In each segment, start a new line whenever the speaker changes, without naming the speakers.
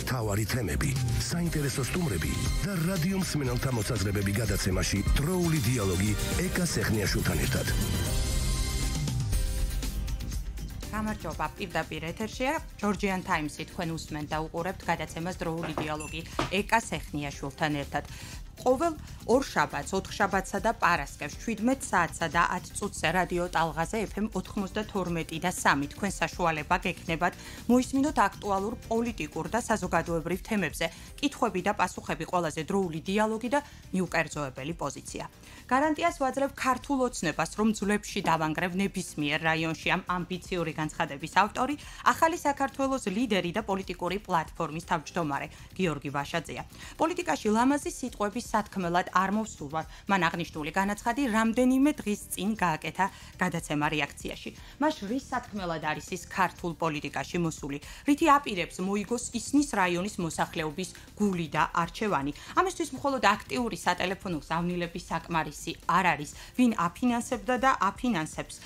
მთავარი თემები, საინტერესო სტუმრები და რადიო მსმენელთა მოწესრიგებები გადაცემაში დროული დიალოგი ეკას ეხნიაშვილთან ერთად.
გამარჯობა, პირდაპირ ეთერში არ ჯორჯიან ტაიმსი თქვენ უსმენთ და უყურებთ გადაცემას დროული დიალოგი ეკას ეხნიაშვილთან ერთად. ყოველ ორ შაბათს, ოთხ შაბათსა და პარასკევს 17 საათსა და 10 წუთზე რადიო ტალღაზე FM 92 და 3 თქვენ საშუალება გექნებათ მოისმინოთ აქტუალურ პოლიტიკურ და საზოგადოებრივ თემებზე. კითხვები და პასუხები ყველაზე დროული დიალოგი და მიუკერძოებელი პოზიცია. გარანტიას ვაძლევ ქართულ ოცნებას, რომ ძლებში დავანგრევ ნებისმიერ რაიონში ამ ამბიციური განცხადების ავტორი, ახალი საქართველოს ლიდერი და პოლიტიკური პლატფორმის თავმჯდომარე გიორგი ვაშაძეა. პოლიტიკაში ლამაზი სიტყვების სათქმელად არ მოვსურვა. მან აღნიშნული განაცხადი რამდენიმე დღის წინ გააკეთა გადაცემა რეაქციაში. მას რის სათქმელად არის ის ქართულ პოლიტიკაში მოსული? რითი აპირებს მოიგოს ისნის რაიონის მოსახლეობის გული და არჩევანი? ამისთვის მხოლოდ აქტიური სატელეფონო სამნილების საკმარის მისი არ არის ვინ აფინანსებდა და აფინანსებს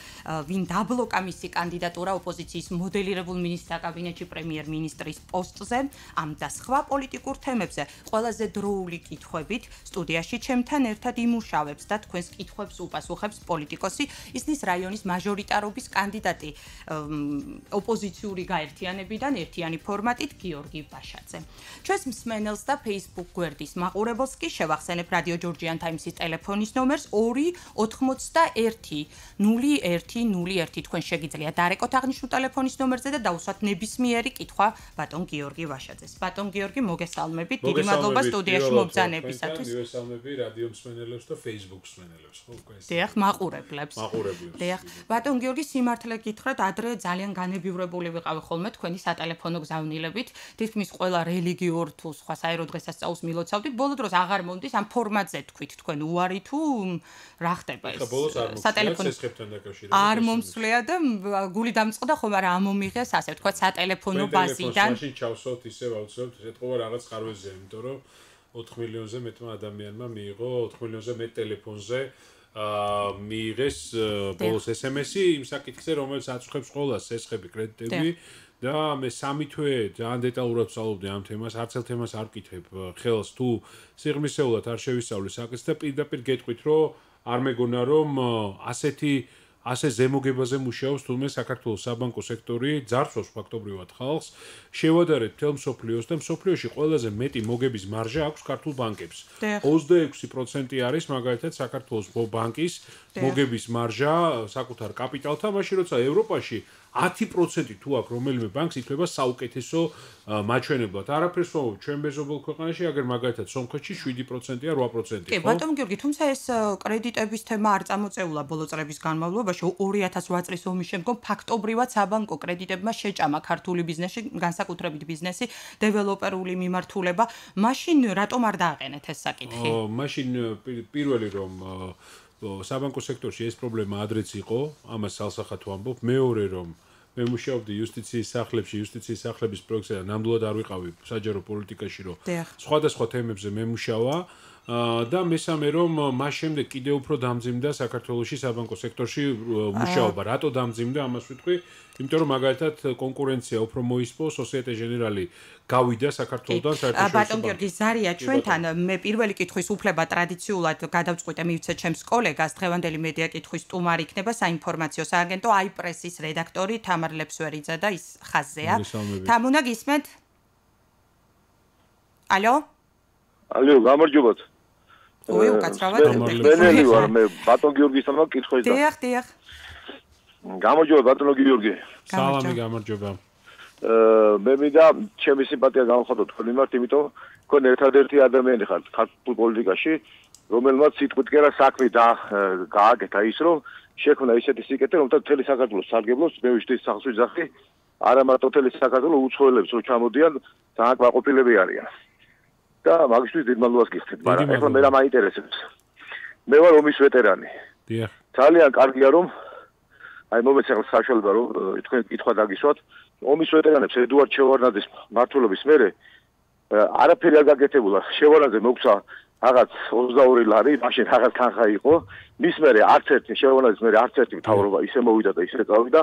ვინ დაბლოკა მისი კანდიდატურა ოპოზიციის მოდელირებულ მინისტრთა კაბინეტში პრემიერ-მინისტრის პოსტზე ამ და სხვა პოლიტიკურ თემებზე ყველაზე დროული კითხვებით სტუდიაში ჩემთან ერთად იმუშავებს და თქვენს კითხვებს უპასუხებს პოლიტიკოსი ისნის რაიონის მაჟორიტარობის კანდიდატი ოპოზიციური გაერთიანებიდან ერთიანი ფორმატით გიორგი ბაშაძე ჩვენს მსმენელს და Facebook გვერდის მაყურებელს კი შევახსენებ რადიო ჯორჯიან ტაიმსის ტელეფონის ნო ნომერს 2-81-01-01 თქვენ შეგიძლია დარეკოთ აღნიშნულ ტელეფონის ნომერზე და დაუსვათ ნებისმიერი კითხვა ბატონ გიორგი ვაშაძეს. ბატონ გიორგი, მოგესალმებით. დიდი მადლობა სტუდიაში მობრძანებისათვის.
მოგესალმები რადიო მსმენელებს და Facebook მსმენელებს, ხო, უკვე. დიახ, მაყურებლებს. მაყურებლებს. დიახ,
ბატონ გიორგი, სიმართლე გითხრათ, ადრე ძალიან განებივრებული ვიყავი ხოლმე თქვენი სატელეფონო გზავნილებით. თითქმის ყველა რელიგიურ თუ სხვა საერთო დღესასწაულს მილოცავდით. ბოლო დროს აღარ მომდის ამ ფორმატზე თქვით თქვენ უარი თუ რა ხდება ეს სატელეფონო შეხებთან
დაკავშირებით არ
მომსვლია და გული დამწყდა ხომ არა ამომიღეს ასე ვთქვა სატელეფონო ბაზიდან
მაშინ ჩავსოთ ისე ვაუცილებთ შეთქვა რაღაც ხარვეზია იმიტომ რომ 4 მილიონზე მეტმა ადამიანმა მიიღო 4 მილიონზე მეტ ტელეფონზე აა მიიღეს ბოლოს SMS-ი იმ საკითხზე რომელსაც აწუხებს ყოლას ესხები კრედიტები და მე სამი თვე ძალიან დეტალურად ვსაუბრობდი ამ თემას, არც ერთ თემას არ ვკითხებ ხელს თუ სიღრმისეულად არ შევისწავლე საკითხს და პირდაპირ გეტყვით რომ არ მეგონა რომ ასეთი ასე ზემოგებაზე მუშაობს თულმე საქართველოს საბანკო სექტორი, ძარცოს ფაქტობრივად ხალხს, შევადარეთ თელ მსოფლიოს და მსოფლიოში ყველაზე მეტი მოგების მარჟა აქვს ქართულ ბანკებს. 26% არის მაგალითად საქართველოს ბანკის მოგების მარჟა საკუთარ კაპიტალთან, მაშინ როცა ევროპაში 10% თუ აქვს რომელიმე ბანკს ითვლება საუკეთესო მაჩვენებლად. არაფერს მოვ ჩვენ მეზობელ ქვეყანაში, აგერ მაგალითად სომხეთში 7%-ია 8%-ია, ხო? კი, ბატონ
გიორგი, თუმცა ეს კრედიტების თემა არ წამოწეულა ბოლო წლების განმავლობაში 2008 წლის ომის შემდგომ ფაქტობრივად საბანკო კრედიტებმა შეჭამა ქართული ბიზნესი, განსაკუთრებით ბიზნესი, დეველოპერული მიმართულება. მაშინ რატომ არ დააყენეთ ეს საკითხი? ო,
მაშინ პირველი რომ საბანკო სექტორში ეს პრობლემა ადრეც იყო, ამას სალსახათო ამბობ. მეორე რომ მე მუშაობდი იუსტიციის სახლებში, იუსტიციის სახლების პროექსზე და ნამდვილად არ ვიყავი საჯარო პოლიტიკაში, რომ სხვადასხვა თემებზე მე მუშაობა და მესამე რომ მას შემდეგ კიდე უფრო დამძიმდა საქართველოსი საბანკო სექტორში მუშაობა. რატო დამძიმდა ამას ვიტყვი? იმიტომ რომ მაგალითად კონკურენცია უფრო მოისპო სოციეტე ჟენერალი გავიდა საქართველოსთან საერთაშორისო ბანკში. ბატონ გიორგი
ზარია ჩვენთან მე პირველი კითხვის უფლება ტრადიციულად გადავწყვიტე მივცე ჩემს კოლეგას დღევანდელი მედია კითხვის სტუმარი იქნება საინფორმაციო სააგენტო აი პრესის რედაქტორი თამარ ლეფსვერიძე და ის ხაზეა. თამუნა გისმენთ? ალო?
ალო, გამარჯობა. ой უკაცრავად ვენელი ვარ მე ბატონ გიორგის თამა კითხვა ის და დიახ დიახ გამარჯობა ბატონო გიორგი
სალამი გამარჯობა
ა მე მინდა ჩემი სიმპათია გავხადოთ თქვენ მიმართ იმიტომ თქვენ ერთადერთი ადამიანი ხართ ქართულ პოლიტიკაში რომელმაც სიტყვით კერა საქმე და გააკეთა ის რომ შექმნა ისეთი სიკეთე რომ მთელი საქართველოს სარგებლოს მე ვიშდი სახსვი ზახი არამარტო მთელი საქართველოს უცხოელებს რო ჩამოდიან ძალიან კვაკოპილები არიან და მაგისტრის დიდმალუას გიხდით, მაგრამ ახლა მე რა მაინტერესებს. მე ვარ ომის ვეტერანი. დიახ. ძალიან კარგია რომ აი მომეცა საშუალება რომ თქვენ კითხვა დაგისვათ. ომის ვეტერანებს ედუარდ ჩევარნაძის მართლობის მერე არაფერი არ გაგეთებულა. ჩევარნაძე მოგცა რაღაც 22 ლარი, მაშინ რაღაც თანხა იყო. მის მერე არც ერთი ჩევარნაძის მერე არც ერთი მთავრობა ისე მოვიდა და ისე წავიდა.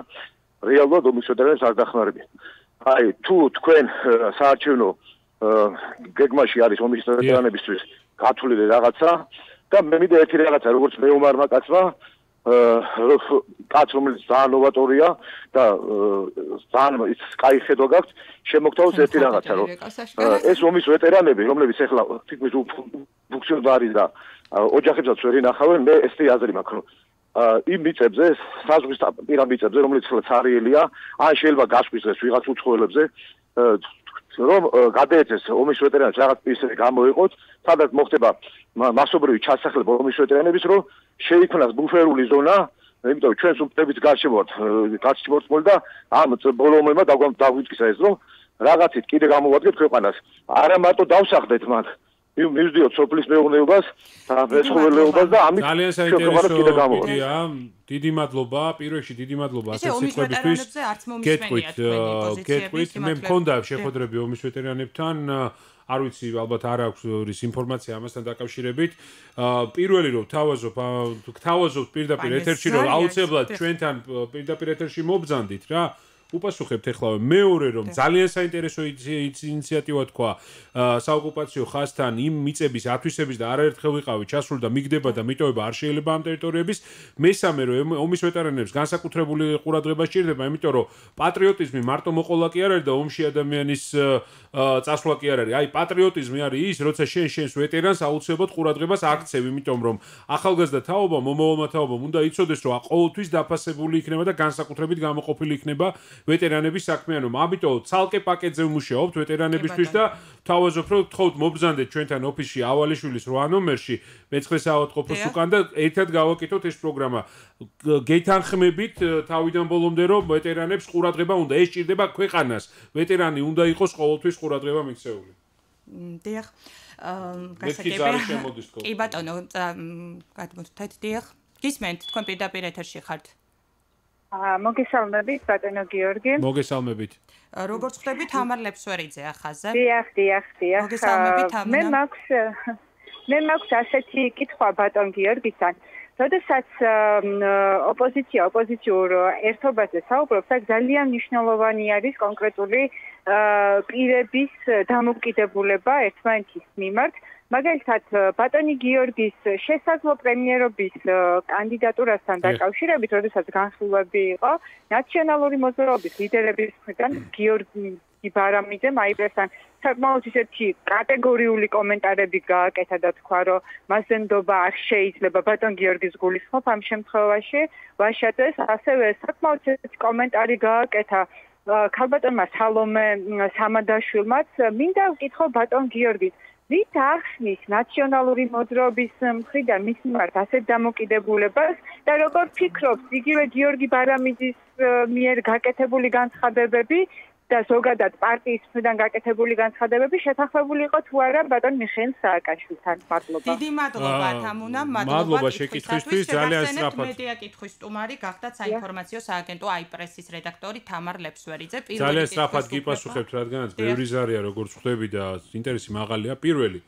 რეალურად ომის ვეტერანებს არ დახმარებია. აი თუ თქვენ საარჩევნო გეგმაში არის ომის ვეტერანებისთვის გათვლილი რაღაცა და მე მინდა ერთი რაღაცა როგორც მეომარმა კაცმა კაც რომელიც ძალიან ოვატორია და ძალიან ის კაი ხედვა გაქვს შემოგთავაზე ერთი რაღაცა რომ ეს ომის ვეტერანები რომლებიც ახლა თვითონ ბუქსერბარი და ოჯახებსაც ვერ ინახავენ მე ესე აზრი მაქვს რომ ა იმ მიწებზე საზღვის პირამიდებზე რომელიც ცარიელია ან შეიძლება გასვის ეს ვიღაც უცხოელებზე რომ გადაეცეს ომის ვეტერანებს რაღაც ისე გამოიყოთ, სადაც მოხდება მასობრივი ჩასახლება ომის ვეტერანების, რომ შეიქმნას ბუფერული ზონა, იმიტომ რომ ჩვენს უფტებით გარშემოთ, გარშემოთმოლ და ამ ბოლომებმა დაგვიჭკისა ეს რომ რაღაცით კიდე გამოვადგეთ ქვეყანას. არა მარტო დავსახდეთ მაგ მივიზდიოთ სოფლის მეურნეობას და მეცხოველეობას და ამით ძალიან საინტერესო იდეა.
დიდი მადლობა, პირველში დიდი მადლობა ასე სიტყვებისთვის. გეტყვით, გეტყვით, მე მქონდა შეხვედრები ომის ვეტერანებთან. არ ვიცი ალბათ არ აქვს ის ინფორმაცია ამასთან დაკავშირებით. პირველი რომ თავაზობ თავაზობ პირდაპირ ეთერში რომ აუცილებლად ჩვენთან პირდაპირ ეთერში მობზანდით რა. უპასუხებთ ეხლავე მეორე რომ ძალიან საინტერესო ინიციატივა თქვა საოკუპაციო ხასთან იმ მიწების ათვისების და არაერთხელ ვიყავით ჩასულ და მიგდება და მიტოება არ შეიძლება ამ ტერიტორიების მესამე რომ ომის ვეტერანებს განსაკუთრებული ყურადღება სჭირდება იმიტომ რომ პატრიოტიზმი მარტო მოყოლა კი არ არის და ომში ადამიანის წასვლა კი არ არის აი პატრიოტიზმი არის ის როცა შენ შენს ვეტერანს აუცილებლად ყურადღებას აქცევ იმიტომ რომ ახალგაზრდა თაობა მომავალმა თაობამ უნდა იცოდეს რომ ყოველთვის დაფასებული იქნება და განსაკუთრებით გამოყოფილი იქნება ვეტერანების საქმიანობა. ამიტომ ცალკე პაკეტზე ვმუშაობთ ვეტერანებისთვის და თავაზობთ რომ თხოვთ მობზანდეთ ჩვენთან ოფისში ავალიშვილის 8 ნომერში მეცხრე საავადმყოფოს უკან და ერთად გავაკეთოთ ეს პროგრამა. გეთანხმებით თავიდან ბოლომდე რომ ვეტერანებს ყურადღება უნდა ეს ჭირდება ქვეყანას. ვეტერანი უნდა იყოს ყოველთვის ყურადღება მიქცეული.
დიახ. აა გასაგებია. კი ბატონო, გადმოვთ თეთ დიახ. გისმენთ თქვენ პირდაპირ ეთერში ხართ.
მოგესალმებით ბატონო გიორგი.
მოგესალმებით.
როგორც ხდები თამარლებს ვერიძე ახაზა? დიახ,
დიახ, დიახ. მოგესალმებით თამარ. მე მაქვს მე მაქვს ასეთი კითხვა ბატონ გიორგისთან. როდესაც ოპოზიცია ოპოზიციურ ერთობაზე საუბრობს, აქ ძალიან მნიშვნელოვანი არის კონკრეტული პირების დამოკიდებულება ერთმანეთის მიმართ. მაგალითად ბატონი გიორგის შესაძლო პრემიერობის კანდიდატურასთან დაკავშირებით, როდესაც განხილვები იყო ნაციონალური მოძრაობის ლიდერების მხრიდან გიორგი იბარამიძე მაიპრესთან საკმაოდ ისეთი კატეგორიული კომენტარები გააკეთა და თქვა, რომ მასზე ნდობა არ შეიძლება ბატონ გიორგის გულისხმობ ამ შემთხვევაში. ვაშაძეს ასევე საკმაოდ ისეთი კომენტარი გააკეთა ქალბატონმა სალომე სამადაშვილმაც. მინდა ვკითხო ბატონ გიორგის რით ახსნის ნაციონალური მოძრაობის მხრიდან მის მიმართ ასეთ დამოკიდებულებას და როგორ ფიქრობს იგივე გიორგი ბარამიძის მიერ გაკეთებული განცხადებები და ზოგადად პარტიის მხრიდან გაკეთებული განცხადებები შეთანხმებული იყო თუ არა ბატონ მიხეილ სააკაშვილთან. მადლობა. დიდი მადლობა
თამუნა, მადლობა. მადლობა შეკითხვისთვის, ძალიან სწრაფად. მედია კითხვის სტუმარი გახდა საინფორმაციო სააგენტო აიპრესის რედაქტორი თამარ ლეფსვერიძე. პირველი ძალიან სწრაფად გიპასუხებთ,
რადგანაც ბევრი ზარია როგორც ხვდები და ინტერესი მაღალია პირველი.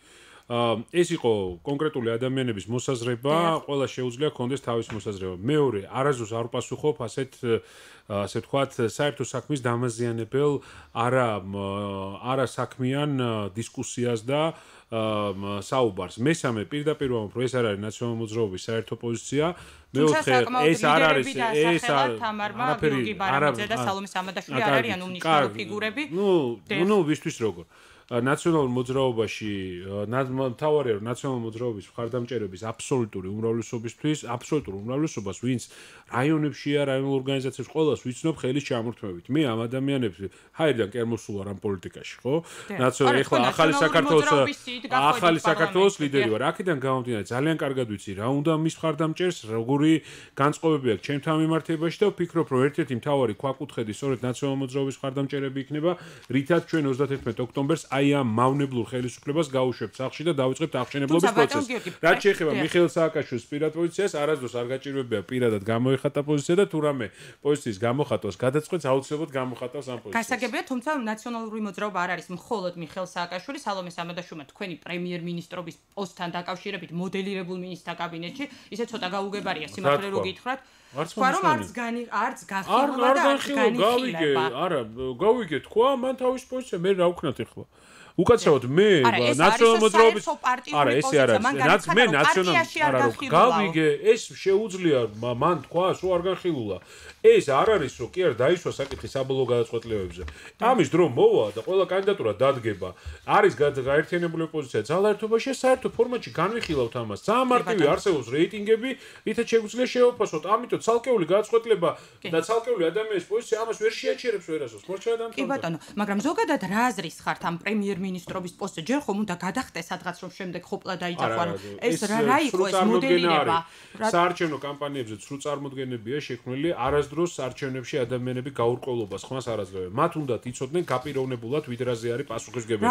ეს იყო კონკრეტული ადამიანების მოსაზრება, ყველა შეუძლია კონდეს თავის მოსაზრება. მეორე, არაზუს არ პასუხობ ასეთ ასე ვთქვათ, საერთო საქმის დამაზიანებელ არა არა საქმიან დისკუსიას და საუბარს. მესამე, პირდაპირ ვამბობ, რომ ეს არ არის ნაციონალური მოძრაობის საერთო პოზიცია. მეუთხე, ეს არ არის ეს არ არის თამარმა, ბიუგი ბარამიძე და სალომე სამადაშვილი არ არიან უმნიშვნელო ფიგურები. ნუ, ნუ, ვისთვის როგორ? ნაციონალურ მოძრაობაში თავარია რომ ნაციონალური მოძრაობის მხარდამჭერების აბსოლუტური უმრავლესობისთვის აბსოლუტურ უმრავლესობას ვინც რაიონებში არ რაიონ ორგანიზაციებს ყოველას ვიცნობ ხელის ჩამორთმევით მე ამ ადამიანებს ჰაერდან კერმოსულ არ ამ პოლიტიკაში ხო ნაციონალური ახლა ახალი საქართველოს ახალი საქართველოს ლიდერი ვარ აქედან გამომდინარე ძალიან კარგად ვიცი რა უნდა მის მხარდამჭერს როგორი განწყობები აქვს ჩემთან მიმართებაში და ვფიქრობ რომ ერთ-ერთი მთავარი ქვაკუთხედი სწორედ ნაციონალური მოძრაობის მხარდამჭერები იქნება რითაც ჩვენ 31 ოქტომბერს აი ამ მავნებლურ ხელისუფლებას გაუშვებთ სახში და დაიწყებთ აღჩენებლობის პროცესი. რა შეიძლება მიხეილ სააკაშვილის პირად პოზიციას არასდროს არ გაჭირვებია პირადად გამოიხატა პოზიცია და თუ რამე პოზიციის გამოხატვას გადაწყვეტს აუცილებლად გამოხატავს ამ პოზიციას. გასაგებია,
თუმცა ნაციონალური მოძრაობა არ არის მხოლოდ მიხეილ სააკაშვილი, სალომე სამადაშვილმა თქვენი პრემიერ-მინისტრობის პოსტთან დაკავშირებით მოდელირებულ მინისტრთა კაბინეტში, ისე ცოტა გაუგებარია სიმართლე რომ გითხრათ. რომ არც განი არც გახიმობა და არც განიხილება
არა გავიგე თქვა მან თავის პოზიცია მე რა ვქნათ ახლა უკაცრავად მე ნაციონალობის არა ესე არის რაც მე ნაციონალობის არა გავიგე ეს შეუძლია მან თქვა რომ არ განხილულა ეს არ არის რო კი არ დაისვა საკითხი საბოლოო გადაწყვეტილებებზე. ამის დრო მოვა და ყველა კანდიდატურა დადგება. არის გაერთიანებული ოპოზიცია ძალაერთობაში საერთო ფორმატში განვიხილავთ ამას. სამმართველი არსებობს რეიტინგები, რითაც შეგვიძლია შევაფასოთ. ამიტომ ცალკეული გადაწყვეტება და ცალკეული ადამიანის პოზიცია ამას ვერ შეაჩერებს ვერასოდეს. მორჩა და ამ კი ბატონო,
მაგრამ ზოგადად რა აზრის ხართ ამ პრემიერ-მინისტრობის პოსტზე? ჯერ ხომ უნდა გადახდე სადღაც რომ შემდეგ ხოპლა დაიჭახვან. ეს რა რა იყო ეს მოდელირება?
საარჩევნო კამპანიებზე ცრუ წარმოდგენებია შექმნილი არასდროს დროს არჩევნებში ადამიანები გაურკვევლობას ხმას არ აძლევენ. მათ უნდათ იცოდნენ გაპიროვნებულად ვიდრაზე არის პასუხისგებელი.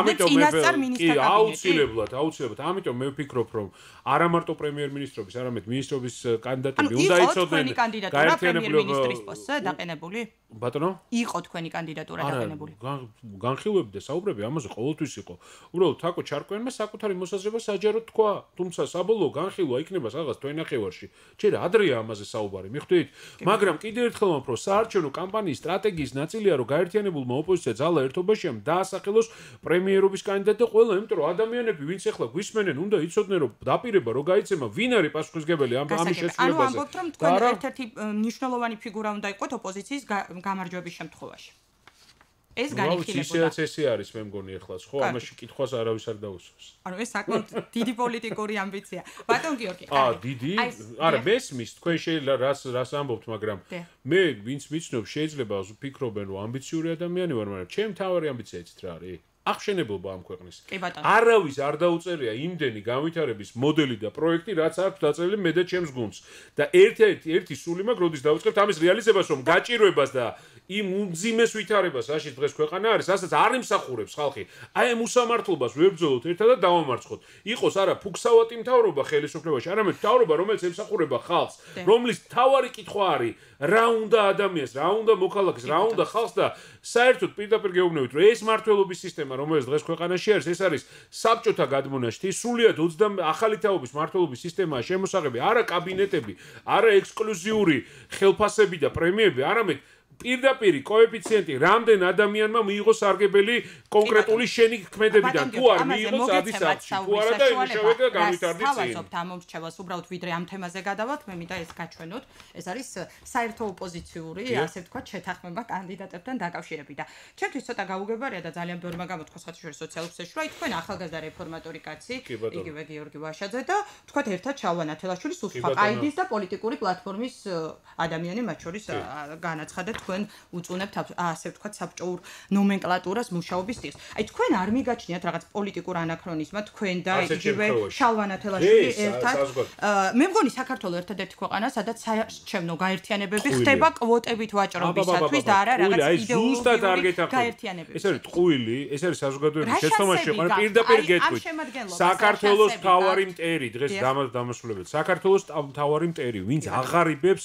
ამიტომ მე კი აუცილებლად, აუცილებლად, ამიტომ მე ვფიქრობ, რომ არა მარტო პრემიერ-მინისტრობის, არამედ მინისტრობის კანდიდატები უნდა იყოს. ანუ იყოს თქვენი კანდიდატი რა პრემიერ-მინისტრის
პოსტზე დაყენებული? ბატონო? იყო თქვენი კანდიდატურა დაგენებული.
არა, განხილვებდე საუბრები ამაზე ყოველთვის იყო. უბრალოდ თაკო ჩარკვენმა საკუთარი მოსაზრება საჯარო თქვა, თუმცა საბოლოო განხილვა იქნება რაღაც თვენახევარში. შეიძლება ადრეა ამაზე საუბარი, მიხვდით? მაგრამ კიდევ ერთხელ ვამბობ, საარჩევნო კამპანიის სტრატეგიის ნაწილია, რომ გაერთიანებულმა ოპოზიცია ძალა ერთობაში ამ დაასახელოს პრემიერობის კანდიდატი ყველა, იმიტომ რომ ადამიანები, ვინც ახლა გვისმენენ, უნდა იცოდნენ, რომ დაპირება რო გაიცემა, ვინ არის პასუხისგებელი ამ ამის შესრულებაზე. ანუ ამბობთ, რომ თქვენ
ერთ-ერთი მნიშვნელოვანი ფიგურა უნდა იყოთ ოპოზიციის გამარჯვების შემთხვევაში. ეს განიხილებოდა. ის
ეს არის, მე მგონი ახლა, ხო, ამაში კითხვას არავის არ დაუსვას.
ანუ ეს საკმაოდ დიდი პოლიტიკური ამბიცია. ბატონ
გიორგი. აა, დიდი? არა, მესმის, თქვენ შეიძლება რას რას ამბობთ, მაგრამ მე ვინც მიცნობ, შეიძლება ფიქრობენ, რომ ამბიციური ადამიანი ვარ, მაგრამ ჩემ თავი ამბიციაც რა არის? აღშენებობა ამ ქვეყნის. კი ბატონო. არავის არ დაუწერია იმდენი გამვითარების მოდელი და პროექტი, რაც აქვს დაწერილი მე და ჩემს გუნდს. და ერთ-ერთი ერთი სული მაგ როდის დაუწყებთ ამის რეალიზებას, რომ გაჭიროებას და იმ უძიმეს ვითარებას რაში დღეს ქვეყანა არის, რასაც არ იმსახურებს ხალხი. აი ამ უსამართლობას ვებრძოლოთ ერთად და დავამარცხოთ. იყოს არა ფუქსავატი მთავრობა ხელისუფლებაში, არამედ მთავრობა, რომელიც ემსახურება ხალხს, რომლის თავარი კითხვა არის რა უნდა ადამიანს, რა უნდა მოქალაქეს, რა უნდა ხალხს და საერთოდ პირდაპირ გეუბნებით, რომ ეს მართლობის სისტემა სისტემა რომელიც დღეს ქვეყანაში არის ეს არის საბჭოთა გადმონაშთი სულიად 20 ახალი თაობის მართლობის სისტემაა შემოსაღები არა კაბინეტები არა ექსკლუზიური ხელფასები და პრემიები არამედ პირდაპირ კოეფიციენტი რამდენ ადამიანმა მიიღო სარგებელი კონკრეტული შენი ქმედებიდან თუ არ მიიღო სადისაცი თუ არა და იმუშავე და გამიტარდი წინ
თავაზობთ ამ მომრჩევას უბრალოდ ვიდრე ამ თემაზე გადავალთ მე მითხა ეს გაჩვენოთ ეს არის საერთო ოპოზიციური ასე თქვა შეთანხმება კანდიდატებთან დაკავშირებით და ჩვენთვის ცოტა გაუგებარია და ძალიან ბევრი მაგამ თქვა საერთაშორისო სოციალურ ქსელში რომ თქვენ ახალგაზრდა რეფორმატორი კაცი იგივე გიორგი ვაშაძე და თქვა ერთად ჩავანათელაშვილის უცხო აიდის და პოლიტიკური პლატფორმის ადამიანები მათ შორის განაცხადეთ თქვენ თქვენ უწუნებთ ასე ვთქვა საბჭოურ ნომენკლატურას მუშაობის წელს. აი თქვენ არ მიგაჩნიათ რაღაც პოლიტიკურ ანაქრონიზმად თქვენ და იგივე შალვანათელაშვილი ერთად. მე მგონი საქართველოს ერთადერთი ქვეყანა, სადაც საერთჩევნო გაერთიანებები ხდება კვოტებით ვაჭრობისათვის და არა რაღაც ისე
უბრალოდ გაერთიანებები. ეს არის ტყუილი, ეს არის საზოგადოების შეცდომაში ყველა პირდაპირ გეტყვი. საქართველოს მთავარი მტერი დღეს დამასრულებელ საქართველოს მთავარი მტერი, ვინც აღარიბებს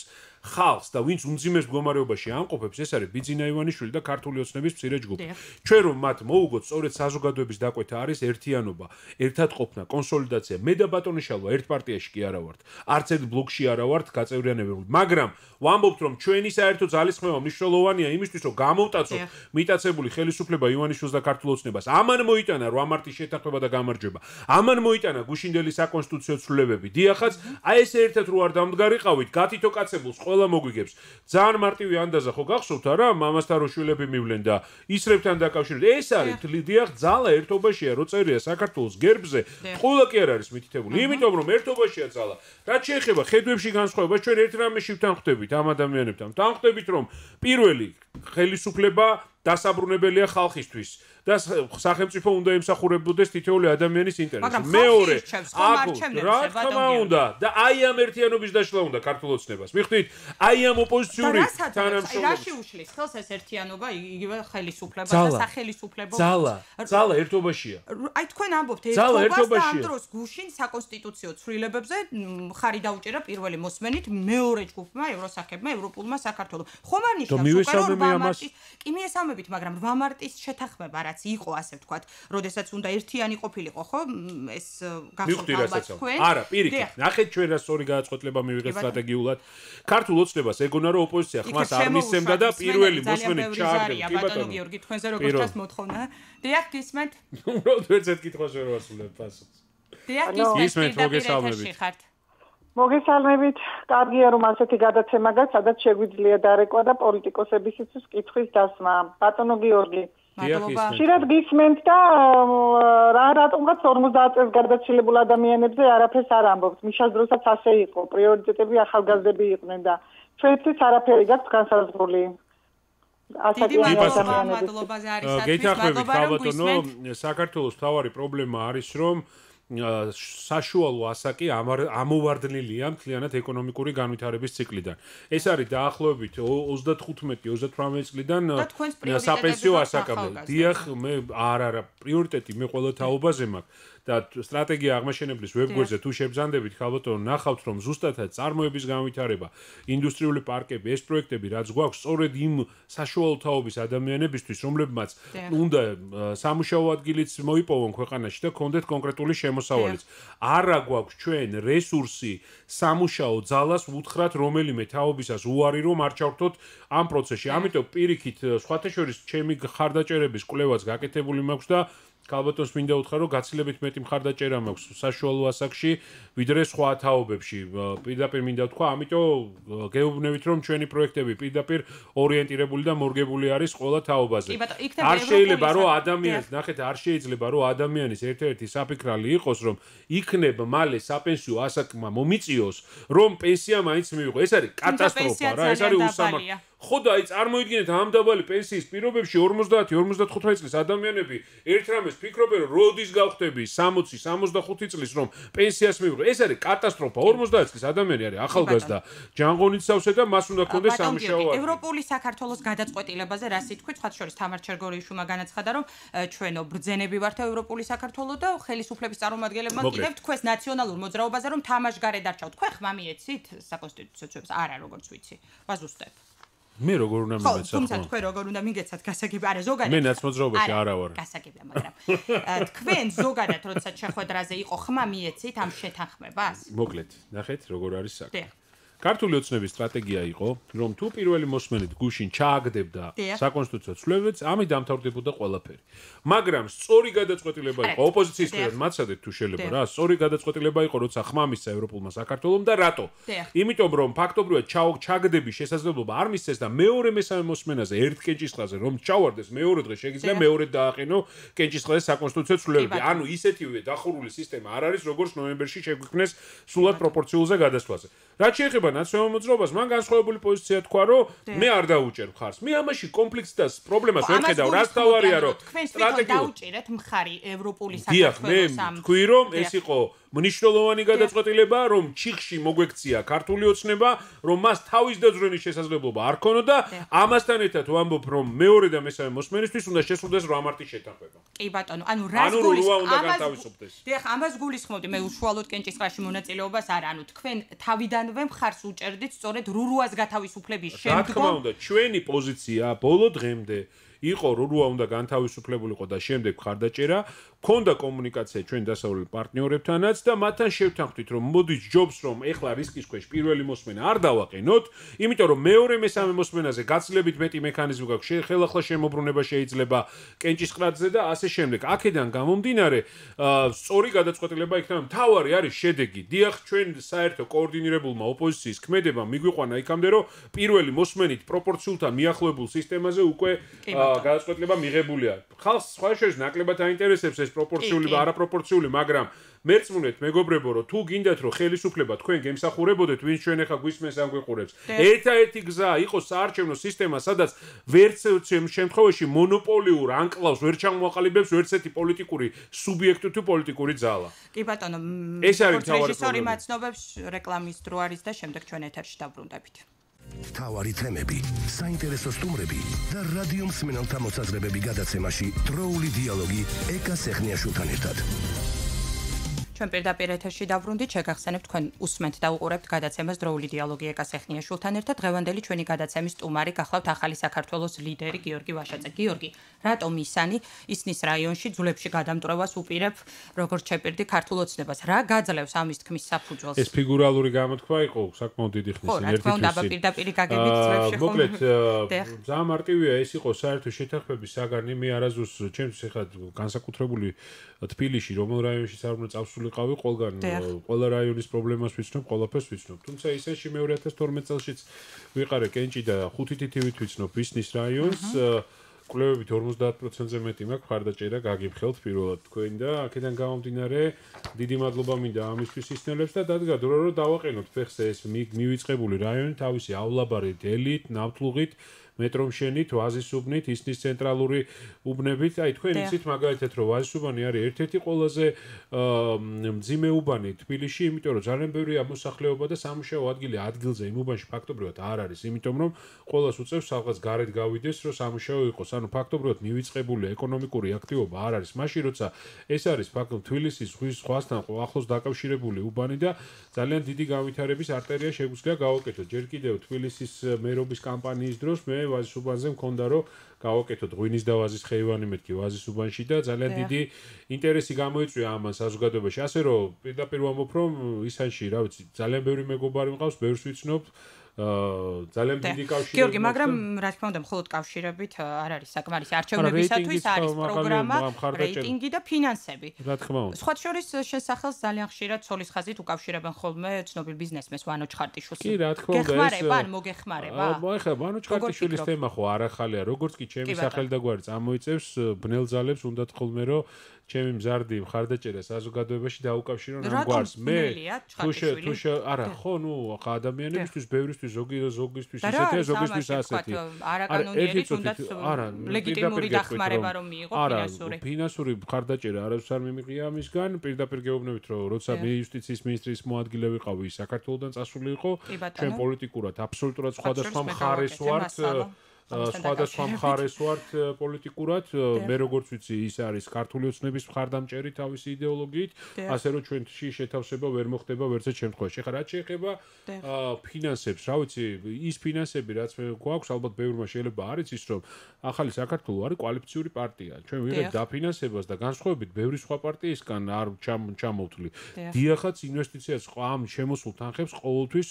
ხალხს და ვინც უმძიმეს მდგომარეობაში ამყოფებს, ეს არის ბიძინა ივანიშვილი და ქართული ოცნების წირე ჯგუფი. ჩვენ რომ მათ მოუგოთ სწორედ საზოგადოების დაკვეთა არის ერთიანობა, ერთად ყოფნა, კონსოლიდაცია. მე და ბატონიშალვა ერთ პარტიაში კი არა ვართ, არც ერთ ბლოკში არა ვართ გაწევრიანებული, მაგრამ ვამბობთ რომ ჩვენი საერთო ძალისხმევა მნიშვნელოვანია იმისთვის რომ გამოვტაცოთ მიტაცებული ხელისუფლება ივანიშვილს და ქართულ ოცნებას. ამან მოიტანა 8 მარტის შეთანხმება და გამარჯვება. ამან მოიტანა გუშინდელი საკონსტიტუციო ცვლილებები. დიახაც, აი ეს ერთად რო არ დამდგარიყავით, გათითო კაცებს ყო ყველა მოგვიგებს. ძალიან მარტივი ანდაზა ხო გახსოვთ არა? მამასთან რო შვილები მივლენ და ისრებთან დაკავშირდება. ეს არის ლიდიახ ძალა ერთობაშია, რო წერია საქართველოს გერბზე. ყველა კი არ არის მითითებული, იმიტომ რომ ერთობაშია ძალა. რაც შეეხება ხედვებში განსხვავებას, ჩვენ ერთ რამეში ვთან ხვდებით ამ ადამიანებთან. თან ხვდებით რომ პირველი ხელისუფლება დასაბრუნებელია ხალხისთვის. და სახელმწიფო უნდა ემსახურებოდეს თითოეული ადამიანის ინტერესს. მეორე, აგო, რა თქმა უნდა და აი ამ ერთიანობის დაშლა უნდა ქართულოს ნებას. მიხვდით, აი ამ ოპოზიციური თანამშრომლობის რაში
უშლის ხელს ეს ერთიანობა იგივე ხელისუფლება და სახელისუფლებო ზალა
ზალა ერთობაშია.
აი თქვენ ამბობთ ერთობას და ამ დროს გუშინ საკონსტიტუციო ცვლილებებზე ხარი დაუჭერა პირველი მოსმენით მეორე ჯგუფმა ევროსახებმა ევროპულმა საქართველოს. ხომ არ ნიშნავს უკვე რომ ამას კი მიესალმებით, მაგრამ 8 მარტის შეთანხმება რა რაც იყო ასე ვთქვათ, როდესაც უნდა ერთიანი ყოფილიყო, ხო? ეს გახსოვთ ალბათ თქვენ. არა, პირიქით.
ნახეთ ჩვენ რა სწორი გადაწყვეტლება მივიღეთ სტრატეგიულად. ქართულ ოცნებას ეგონა რომ ოპოზიცია ხმას არ მისცემდა და პირველი მოსმენი ჩააგდებდა. კი ბატონო გიორგი, თქვენზე როგორ ჩანს
მოთხოვნა? დიახ, გისმენთ.
უბრალოდ ვერც ერთ კითხვას ვერ ვასრულებ პასუხს.
დიახ, გისმენთ, მოგესალმებით. მოგესალმებით. კარგია რომ ასეთი გადაცემა გაქვს, სადაც შეგვიძლია დარეკვა და პოლიტიკოსების ის კითხვის დასმა. ბატონო გიორგი, მადლობა. შეიძლება გისმენთ და რა რატომღაც 50 წელს გარდაცვლილ ადამიანებზე არაფერს არ ამბობთ. მიშას დროსაც ასე იყო, პრიორიტეტები ახალგაზრდები იყვნენ და ჩვენთვის არაფერი გაქვს განსაზღვრული. ასე რომ ამ მადლობაზე არის საქმის მადლობა რომ გისმენთ.
საქართველოს თავარი პრობლემა არის რომ საშუალო ასაკი ამოვარდნილია მთლიანად ეკონომიკური განვითარების ციკლიდან. ეს არის დაახლოებით 35-38 წლიდან საპენსიო ასაკამდე. დიახ, მე არ არა, პრიორიტეტი მე ყოველთაობაზე მაქვს. და სტრატეგია აღმაშენებლის ვებგვერდზე თუ შეგზანდებით, ხალხო ნახავთ, რომ ზუსტადაც წარმოების განვითარება, ინდუსტრიული პარკები, ეს პროექტები რაც გვაქვს, სწორედ იმ საშუალო თაობის ადამიანებისთვის, რომლებმაც უნდა სამუშაო ადგილიც მოიპოვონ ქვეყანაში და კონდეთ კონკრეტული შემოსავალიც. არა გვაქვს ჩვენ რესურსი სამუშაო ძალას უთხრათ რომელიმე თაობისას უარი რომ არ ჩავრთოთ ამ პროცესში. ამიტომ პირიქით სხვათა შორის ჩემი ხარდაჭერების კვლევაც გაკეთებული მაქვს და ქალბატონს მინდა უთხრა რომ გაცილებით მეტი მხარდაჭერა მაქვს საშუალო ასაკში ვიდრე სხვა თაობებში პირდაპირ მინდა თქვა ამიტომ გეუბნებით რომ ჩვენი პროექტები პირდაპირ ორიენტირებული და მორგებული არის ყველა თაობაზე არ შეიძლება რომ ადამიანს ნახეთ არ შეიძლება რომ ადამიანის ერთ-ერთი საფიქრალი იყოს რომ იქნებ მალე საპენსიო ასაკმა მომიწიოს რომ პენსია მაინც მიიღო ეს არის კატასტროფა რა ეს არის უსამართლო ხო და აი წარმოიდგინეთ ამ დაბალი პენსიის პირობებში 50-55 წლის ადამიანები ერთ რამეს ფიქრობენ როდის გავხდები 60-65 წლის რომ პენსიას მივიღო ეს არის კატასტროფა 50 წლის ადამიანი არის ახალგაზრდა ჯანღონიცავს და მას უნდა ქონდეს სამუშაო ბატონო
ევროპული საქართველოს გადაწყვეტილებაზე რა სიტყვი თქვა შორის თამარ ჩერგორიშვილმა განაცხადა რომ ჩვენო ბრძენები ვართ ევროპული საქართველო და ხელისუფლების წარმომადგენლებმა კიდევ თქვეს ნაციონალურ მოძრაობაზე რომ თამაშ გარე დარჩა თქვენ ხმამიეცით საკონსტიტუციო ცვლილებებს არა როგორც ვიცი ვაზუსტებ
მე როგორ უნდა მიგეცათ? ხო, თუმცა თქვენ
როგორ უნდა მიგეცათ გასაგები? არა, ზოგადად. მე ნაც მოძრაობაში არა ვარ. გასაგებია, მაგრამ თქვენ ზოგადად როდესაც შეხვედრაზე იყო ხმა მიეცით ამ შეთანხმებას?
მოკლედ, ნახეთ, როგორ არის საკითხი. ქართული ოცნების სტრატეგია იყო, რომ თუ პირველი მოსმენით გუშინ ჩააგდებდა საკონსტიტუციო ცვლილებებს, ამით დამთავრდებოდა ყველაფერი. მაგრამ სწორი გადაწყვეტილება იყო ოპოზიციის მხრიდან, მაცადეთ თუ შეიძლება რა, სწორი გადაწყვეტილება იყო, როცა ხმამისცა ევროპულმა საქართველომ და რატო? იმიტომ რომ ფაქტობრივად ჩააგდები შესაძლებლობა არ მისცეს და მეორე მესამე მოსმენაზე ერთ კენჭისყრაზე რომ ჩავარდეს მეორე დღე შეიძლება მეორე დააყენო კენჭისყრაზე საკონსტიტუციო ცვლილებები. ანუ ისეთივე დახურული სისტემა არ არის, როგორც ნოემბერში შეგვიქმნეს სულად პროპორციულზე გადასვლაზე. რაც შეიძლება ნაციონალურ მოძრაობას მან განსხვავებული პოზიცია თქვა რომ მე არ დაუჭერ მხარს მე ამაში კონფლიქტს და პრობლემას ვერ ხედავ რა თავარია რომ
სტრატეგიულად დაუჭერეთ მხარი ევროპული საქართველოს ამ დიახ მე თქვი რომ ეს
იყო მნიშვნელოვანი გადაწყვეტილება, რომ ჩიხში მოგვექცია ქართული ოცნება, რომ მას თავის დაძრენის შესაძლებლობა არ ქონოდა, ამასთან ერთად ვამბობ, რომ მეორე და მესამე მოსმენისთვის უნდა შესულდეს რა მარტი შეთანხმება.
კი ბატონო, ანუ
რა გულის ამას
დიახ, ამას გულისხმობდი, მე უშუალოდ კენჭის ხაში მონაწილეობას არ, ანუ თქვენ თავიდანვე მხარს უჭერდით სწორედ რურუას გათავისუფლების შემდგომ. რა თქმა
უნდა, ჩვენი პოზიცია ბოლო დღემდე იყო რურუა უნდა განთავისუფლებულიყო და შემდეგ ხარდაჭერა ქონდა კომუნიკაცია ჩვენ დასავლელ პარტნიორებთანაც და მათთან შევთანხმდით რომ მოდი ჯობს რომ ეხლა რისკის ქვეშ პირველი მოსმენა არ დავაყენოთ, იმიტომ რომ მეორე მესამე მოსმენაზე გაცილებით მეტი მექანიზმი გაქვს, ხელახლა შემოbrunება შეიძლება კენჭის ყრაძზე და ასე შემდეგ. აქედან გამომდინარე, სწორი გადაწყვეტილება იქნება, თავარი არის შედეგი. დიახ, ჩვენ საერთო კოორდინირებულმა ოპოზიციის ქმედება მიგვიყვანა იქამდე რომ პირველი მოსმენით პროპორციულთან მიახლოებულ სისტემაზე უკვე გადაწყვეტილება მიღებულია. ხალხს სხვა შეიძლება ნაკლებად აინტერესებს ეს პროპორციული და არაპროპორციული, მაგრამ მერწმუნეთ, მეგობრებო, რომ თუ გინდათ, რომ ხელისუფლება თქვენ გემსახურებოდეთ, ვინ ჩვენ ახა გვისმენს ამ გვეყურებს. ერთადერთი გზა იყოს საარჩევნო სისტემა, სადაც ვერც ამ შემთხვევაში მონოპოლიურ ანკლავს ვერ ჩამოაყალიბებს ვერც ერთი პოლიტიკური სუბიექტი თუ პოლიტიკური ძალა. კი ბატონო, ეს არის თავისი რეჟისორი
მაცნობებს რეკლამის დრო არის და შემდეგ ჩვენ ეთერში დაბრუნდებით.
თავარი თემები, საინტერესო სტუმრები და რადიო მსმენელთა მოსაზრებები გადაცემაში დროული დიალოგი ეკა სეხნიაშვილთან ერთად.
ჩვენ პირდაპირ ეთერში დავრუნდით, შეგახსენებთ თქვენ უსმენთ და უყურებთ გადაცემას დროული დიალოგი ეკასეხნია შულთან ერთად დღევანდელი ჩვენი გადაცემის სტუმარი გახლავთ ახალი საქართველოს ლიდერი გიორგი ვაშაძე. გიორგი, რატომ ისანი ისნის რაიონში ძულებში გადამტრევას უპირებ, როგორც შეპირდი ქართულოცნებას? რა გაძლევს ამის თქმის საფუძველს? ეს
ფიგურალური გამოთქვა იყო საკმაოდ დიდი ხნის ერთი თვის. ხო, რა თქმა უნდა, პირდაპირი გაგებით ძლებში ხომ? მოკლედ, ძა მარტივია ეს იყო საერთო შეთანხმების საგანი მე არაზუსტ ჩემს ეხლა განსაკუთრებული თბილისში რომელ რაიონში სამ უნდა წავსული ვიყავი ყველგან ყველა რაიონის პრობლემას ვიცნობ, ყველაფერს ვიცნობ. თუმცა ისე შე მე 2012 წელშიც ვიყარე კენჭი და ხუთი თითივით ვიცნობ ბიზნეს რაიონს. კვლევებით 50%-ზე მეტი მაქვს ხარდაჭერა გაგიფხელთ პირველად თქვენ და აქედან გამომდინარე დიდი მადლობა მინდა ამისთვის ისნელებს და დადგა დრო რომ დავაყენოთ ფეხზე ეს მივიწყებული რაიონი თავისი ავლაბარი დელით, ნავთლუღით მეტრომ შენით, ვაზისუბნით, ისნის ცენტრალური უბნებით. აი თქვენ იცით მაგალითად, რომ ვაზისუბანი არის ერთ-ერთი ყველაზე მძიმე უბანი თბილისში, იმიტომ რომ ძალიან ბევრია მოსახლეობა და სამუშაო ადგილი ადგილზე იმ უბანში ფაქტობრივად არ არის, იმიტომ რომ ყოველას უწევს სადღაც გარეთ გავიდეს, რომ სამუშაო იყოს. ანუ ფაქტობრივად მივიწყებული ეკონომიკური აქტივობა არ არის. მაშინ როცა ეს არის ფაქტობრივად თბილისის ზღვის ზღვასთან ახლოს დაკავშირებული უბანი და ძალიან დიდი გავითარების არტერია შეგვიძლია გავაკეთოთ. ჯერ კიდევ თბილისის მერობის კამპანიის დროს მე ვაზის უბანზე მქონდა რომ გავაკეთოთ ღვინის და ვაზის ხეივანი მეთქი ვაზის უბანში და ძალიან დიდი ინტერესი გამოიწვია ამან საზოგადოებაში ასე რომ პირდაპირ ვამბობ რომ ისანში რა ვიცი ძალიან ბევრი მეგობარი მყავს ბევრს ვიცნობ აა ძალიან დიდი კავშირი. გიორგი,
მაგრამ რა თქმა უნდა, მხოლოდ კავშირებით არ არის საკმარისი არჩევნებისათვის არის პროგრამა, რეიტინგი და ფინანსები. რა თქმა უნდა. სხვა შორის შესახელს ძალიან ხშირად ცოლის ხაზით უკავშირებენ ხოლმე ცნობილ ბიზნესმენს ვანო ჩხარტიშვილს. კი, რა თქმა უნდა, ეს ან მოგეხმარება. აა მოიხა ვანო ჩხარტიშვილის თემა
ხო არ ახალია, როგორც კი ჩემი სახელდაგვარი წამოიწევს ბნელ ძალებს უნდათ ხოლმე რომ ჩემი მზარდი მხარდაჭერა საზოგადოებაში დაუკავშირონ ამ გვარს მე თუშე თუშე არა ხო ნუ ხა ადამიანებისთვის ბევრისთვის ზოგი ზოგისთვის ისეთია ზოგისთვის ასეთი არა კანონიერი თუნდაც ლეგიტიმური დახმარება რომ მიიღო ფინანსური ფინანსური მხარდაჭერა არავის არ მიმიღია ამისგან პირდაპირ გეუბნებით რომ როცა მე იუსტიციის მინისტრის მოადგილე ვიყავი საქართველოსდან წასული იყო ჩვენ პოლიტიკურად აბსოლუტურად სხვადასხვა მხარეს ვართ სხვადასხვა მხარეს ვართ პოლიტიკურად, მე როგორც ვიცი, ის არის ქართული ოცნების მხარდამჭერი თავისი идеოლოგიით, ასე რომ ჩვენში შეთავსება ვერ მოხდება ვერც ერთ შემთხვევაში. ხა რა შეიძლება ფინანსებს, რა ვიცი, ის ფინანსები, რაც მე გვაქვს, ალბათ ბევრმა შეიძლება არის ის, რომ ახალი საქართველო არის კვალიფიციური პარტია. ჩვენ ვიღებთ დაფინანსებას და განსხვავებით ბევრი სხვა პარტიისგან არ ჩამოვთვლი. დიახაც ინვესტიციას ყამ შემოსულ თანხებს ყოველთვის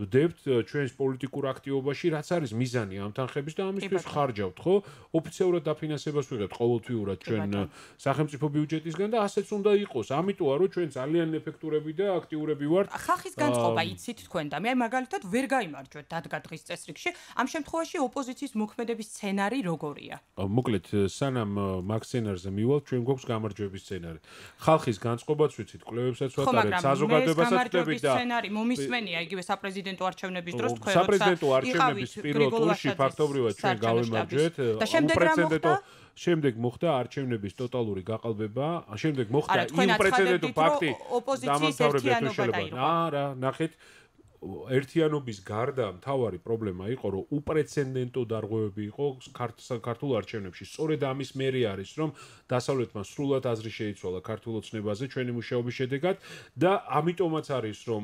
ვდებთ ჩვენს პოლიტიკურ აქტივობაში, რაც არის მიზანი ამ თანხებს ხარჯების და ამისთვის ხარჯავთ, ხო? ოფიციალურად დაფინანსებას ვიღებთ ყოველთვიურად ჩვენ სახელმწიფო ბიუჯეტისგან და ასეც უნდა იყოს. ამიტომაა რომ ჩვენ ძალიან ეფექტურები და აქტიურები ვართ.
ხახის
განწყობა იცით თქვენ და მე აი მაგალითად ვერ გამარჯვეთ დადგა დღის წესრიგში. ამ შემთხვევაში ოპოზიციის მოქმედების სცენარი როგორია?
მოკლედ სანამ მაქსენერზე მივალთ, ჩვენ გვაქვს გამარჯვების სცენარი. ხალხის განწყობაც ვიცით, კლევებსაც ვატარებთ, საზოგადოებასაც ვწდები და სცენარი მომისმენია
იგივე საპრეზიდენტო არჩევნების დროს თქვენ როცა საპრეზიდენტო არჩევნების პირველ ტურში ფაქტობრივად ფაქტობრივად ჩვენ გავიმარჯვეთ პრეცედენტო
შემდეგ მოხდა არჩევნების ტოტალური გაყალბება, შემდეგ მოხდა იმპრეცედენტო ფაქტი ოპოზიციის ერთიანობა და არა, ნახეთ, ერთიანობის გარდა მთავარი პრობლემა იყო რომ უპრეცედენტო დარღვევები იყო საქართველოს არჩევნებში. სწორედ ამის მერე არის რომ დასავლეთმა სრულად აზრი შეიცვალა საქართველოს ნებაზე ჩვენი მუშაობის შედეგად და ამიტომაც არის რომ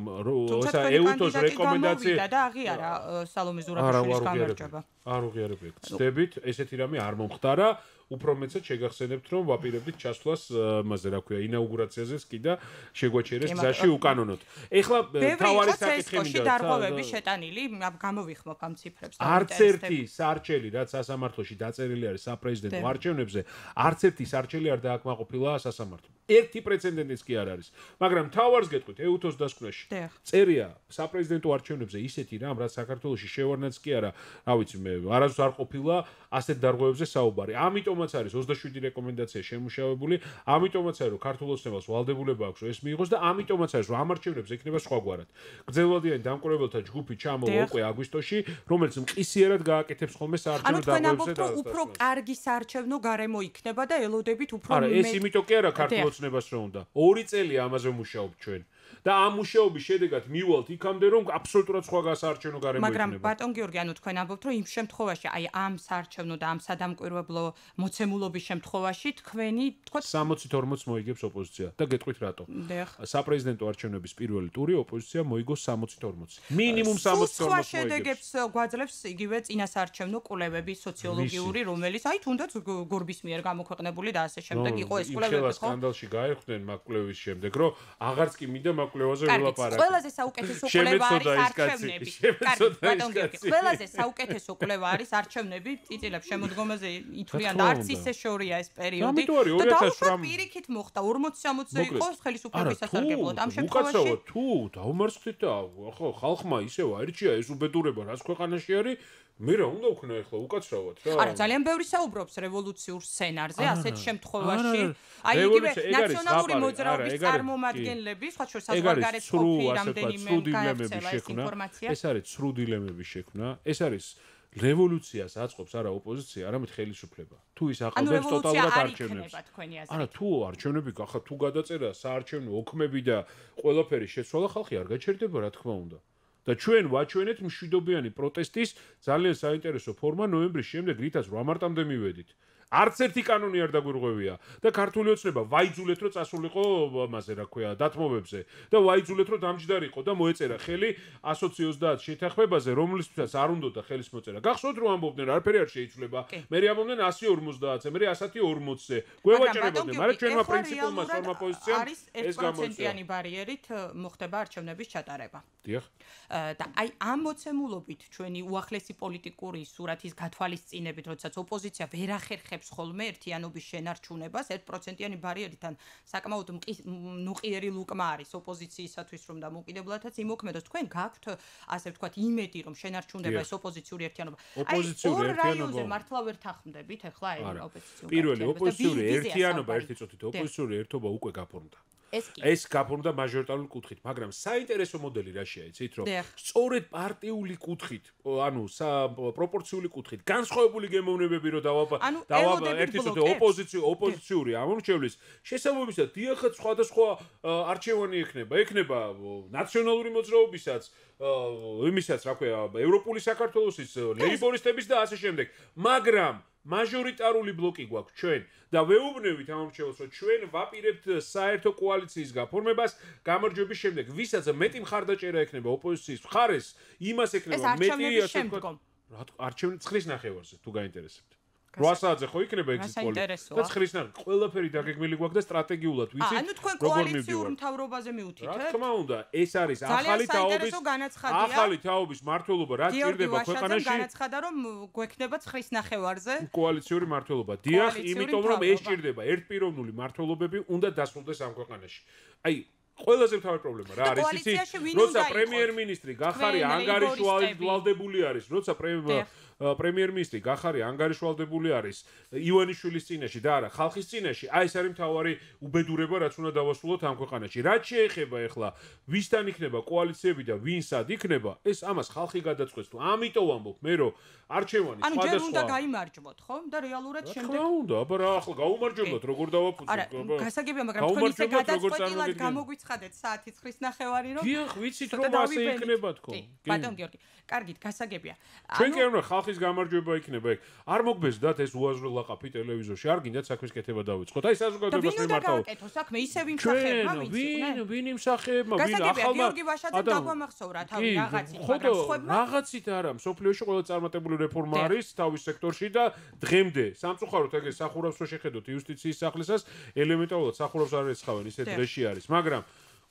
ესა ეუთოს რეკომენდაცია
და აღიარა სალომე ზურაბაშვილის გამარჯობა.
არ უღიარებია. ცდებით ესეთი რამე არ მომხდარა. უფრო მეტად შეგახსენებთ რომ ვაპირებდით ჩასვლას იმაზე რა ქვია ინაუგურაციაზეც კი და შეგვაჩერეს გზაში უკანონოდ ეხლა თავარი საკითხი მინდა დარღვევები
შეტანილი გამოვიხმობ ამ ციფრებს არც ერთი
სარჩელი რაც სასამართლოში დაწერილი არის საპრეზიდენტო არჩევნებზე არც ერთი სარჩელი არ დააკმაყოფილა სასამართლო ერთი პრეცედენტიც კი არ არის მაგრამ თავარს გეტყვით ეუთოს დასკვნაში წერია საპრეზიდენტო არჩევნებზე ისეთი რამ რაც საქართველოს შევარნაც კი არა რა ვიცი მე არასდროს არ ყოფილა ასეთ დარგოებზე საუბარი. ამიტომაც არის 27 რეკომენდაცია შემუშავებული, ამიტომაც არის რომ ქართულოსნებას ვალდებულება აქვს ეს მიიღოს და ამიტომაც არის რომ ამარჩევნებს ექნება სხვაგვარად. გძელვადიანი დამკვირვებელთა ჯგუფი ჩამოვა უკვე აგვისტოში, რომელიც მყისიერად გააკეთებს ხოლმე საარჩევნო დარგოებზე. ანუ თქვენ ამბობთ რომ უფრო
კარგი საარჩევნო გარემო იქნება და ელოდებით უფრო მეტი. არა, ეს იმიტომ
კი არა ქართულოსნებას რა უნდა. 2 წელი ამაზე ვმუშაობთ ჩვენ. და ამ მუშაობის შედეგად მივალთ იქამდე რომ აბსოლუტურად სხვა გასარჩენო გარემოებია. მაგრამ
ბატონ გიორგი, ანუ თქვენ ამბობთ რომ იმ შემთხვევაში, აი ამ სარჩევნო და ამ სადამკვირვებლო მოცემულობის შემთხვევაში თქვენი
თქვა 60-40 მოიგებს ოპოზიცია და გეტყვით რატო? საპრეზიდენტო არჩევნების პირველი ტური ოპოზიცია მოიგო 60-40. მინიმუმ 60-40 მოიგებს. სხვა შედეგებს
გვაძლევს იგივე წინა სარჩევნო კვლევები სოციოლოგიური, რომელიც აი თუნდაც გორბის მიერ გამოქვეყნებული და ასე შემდეგ იყო ეს კვლევები ხო? ნუ შეიძლება
სკანდალში გაერხდნენ მაკვლევის შემდეგ, რომ აღარც კი მინდა შემაკვლევაზე ვილაპარაკე. კარგი, ყველაზე საუკეთესო კვლევა არის არჩევნები. კარგი, ყველაზე საუკეთესო კვლევა არის
არჩევნები, ტიტილებს შემოდგომაზე ითვლიან და არც ისე შორია ეს პერიოდი. და დაუშვა პირიქით მოხდა 40-60 იყო ხელისუფლების ასარგებლოდ ამ შემთხვევაში.
თუ დაუმარცხდით და ხო ხალხმა ისევ აირჩია ეს უბედურება რას ქვეყანაში არის მე რა უნდა ვქნა ახლა უკაცრავად რა არა
ძალიან ბევრი საუბრობს რევოლუციურ სცენარზე ასეთ შემთხვევაში აი იგივე ნაციონალური მოძრაობის წარმომადგენლები სხვა შორის საზღვარგარეთ ყოფილი რამდენიმე ცრუდილემების შექმნა ეს
არის ცრუდილემების შექმნა ეს არის რევოლუციას აწყობს არა ოპოზიცია, არამედ ხელისუფლება. თუ ის აყალიბებს ტოტალურად არჩევნებს. არა, თუ არჩევნები გახა, თუ გადაწერა საარჩევნო ოქმები და ყველაფერი შეცვალა ხალხი არ გაჩერდება, რა თქმა უნდა. და ჩვენ ვაჩვენეთ მშვიდობიანი პროტესტის ძალიან საინტერესო ფორმა ნოემბრის შემდეგ, რითაც 8 მარტამდე მივედით. არც ერთი კანონი არ დაგვირღვევია და ქართული ოცნება ვაიძულეთ რომ წასულიყო ამაზე რა ქვია დათმობებზე და ვაიძულეთ რომ დამჯდარიყო და მოეწერა ხელი 130 შეთანხმებაზე რომლისთვისაც არ უნდა და ხელის მოწერა გახსოვთ რომ ამბობდნენ არაფერი არ შეიძლება მე რე ამბობდნენ 150-ზე მე 140-ზე გვევაჭრებოდნენ მაგრამ ჩვენმა პრინციპულმა სწორმა პოზიციამ ეს გამოიწვია
ბარიერით მოხდება არჩევნების ჩატარება დიახ და აი ამ მოცემულობით ჩვენი უახლესი პოლიტიკური სურათის გათვალისწინებით როდესაც ოპოზიცია ვერ ახერხებს ახერხებს ხოლმე ერთიანობის შენარჩუნებას 1%-იანი ბარიერიდან საკმაოდ ნუყიერი ლუკმა არის ოპოზიციისათვის რომ დამოკიდებლათაც იმოქმედოს თქვენ გაქვთ ასე ვთქვათ იმედი რომ შენარჩუნდებას ოპოზიციური ერთიანობა ოპოზიციური ერთიანობა მართლა ვერ თანხმდებით ახლა აი ოპოზიციური პირველი ოპოზიციური ერთიანობა ერთი წუთით ოპოზიციური
ერთობა უკვე გაფორმდა ეს კი ეს გაფორმდა მაჟორიტარული კუთხით, მაგრამ საინტერესო მოდელი რა შეიძლება იცით, რომ სწორედ პარტიული კუთხით, ანუ პროპორციული კუთხით, განსხვავებული გემოვნებები რო დავა დავა ერთის უთო ოპოზიციო ოპოზიციური ამორჩევლის შესაძლებლობისად დიახაც სხვადასხვა არჩევანი ექნება, ექნება ნაციონალური მოძრაობისაც აა იმისაც რა ქვია ევროპული საქართველოსის ლეიბორისტების და ასე შემდეგ მაგრამ მაჟორიტარული ბლოკი გვაქვს ჩვენ და ვეუბნებით ამომრჩევლს რომ ჩვენ ვაპირებთ საერთო კოალიციის გაფორმებას გამარჯვების შემდეგ ვისაც მეტი მხარდაჭერა ექნება ოპოზიციის მხარეს იმას ექნება მეტი ასე ვთქვათ რა არჩევნების ხრის ნახევარზე თუ გაინტერესებთ რასაც ხო იქნება ეგ პოლი და ხრისნა ყველაფერი დაგეგმილი გვაქვს და სტრატეგიულად ვიცით ანუ თქვენ კოალიციურ
მთავრობაზე მიუთითებთ რა თქმა
უნდა ეს არის ახალი თაობის ახალი თაობის მართლობა რა ჭირდება ქვეყანაში ეს
განაცხადა რომ გვექნება ხრისნახევარზე
კოალიციური მართლობა დიახ იმიტომ რომ ეს ჭირდება ერთპიროვნული მართლობები უნდა დასრულდეს ამ ქვეყანაში აი ყველაზე მთავარი პრობლემა რა არის იცით როცა პრემიერ-მინისტრი გახარია ანგარიშვალი დვალდებული არის როცა პრემიერ პრემიერ-მინისტრი გახარი ანგარიშვალდებული არის ივანიშვილის წინაში და არა ხალხის წინაში. აი ეს არის მთავარი უბედურება, რაც უნდა დავასრულოთ ამ ქვეყანაში. რაც შეეხება ახლა ვისთან იქნება კოალიციები და ვინსად იქნება, ეს ამას ხალხი გადაწყვეტს. ამიტომ ვამბობ მე რომ არჩევანი სხვადასხვა ანუ ჯერ უნდა
გაიმარჯვოთ, ხო? და რეალურად შემდეგ რა
უნდა? აბა რა ახლა გაუმარჯვებლად როგორ დავაფუძნოთ? არა, გასაგებია, მაგრამ თქვენ ისე გადაწყვეტილად
გამოგვიცხადეთ საათი 9-ის ნახევარი რომ გიახ, ვიცით რომ ასე იქნება თქო. კი, ბატონ
გიორგი. კარგი, გასაგებია. ჩვენ კი არა ხალხი ხალხის გამარჯვება იქნება ეგ. არ მოგბეზდათ ეს უაზრო ლაყაფი ტელევიზორში? არ გინდათ საქმის კეთება დავიწყოთ? აი საზოგადოებას მიმართავთ.
დავიწყეთო საქმე, ისე ვინ სახება, ვინ იცი? ვინ
ვინ იმსახება, ვინ ახალმა გიორგი ვაშაძე დაგვამახსოვრა
თავი რაღაცით, მაგრამ სხვა
რაღაცით არა, სოფლიოში ყველა წარმატებული რეფორმა არის თავის სექტორში და დღემდე სამწუხაროდ ეგ სახურავს რო შეხედოთ იუსტიციის სახლესას ელემენტარულად სახურავს არ ეცხავენ ისეთ დღეში არის, მაგრამ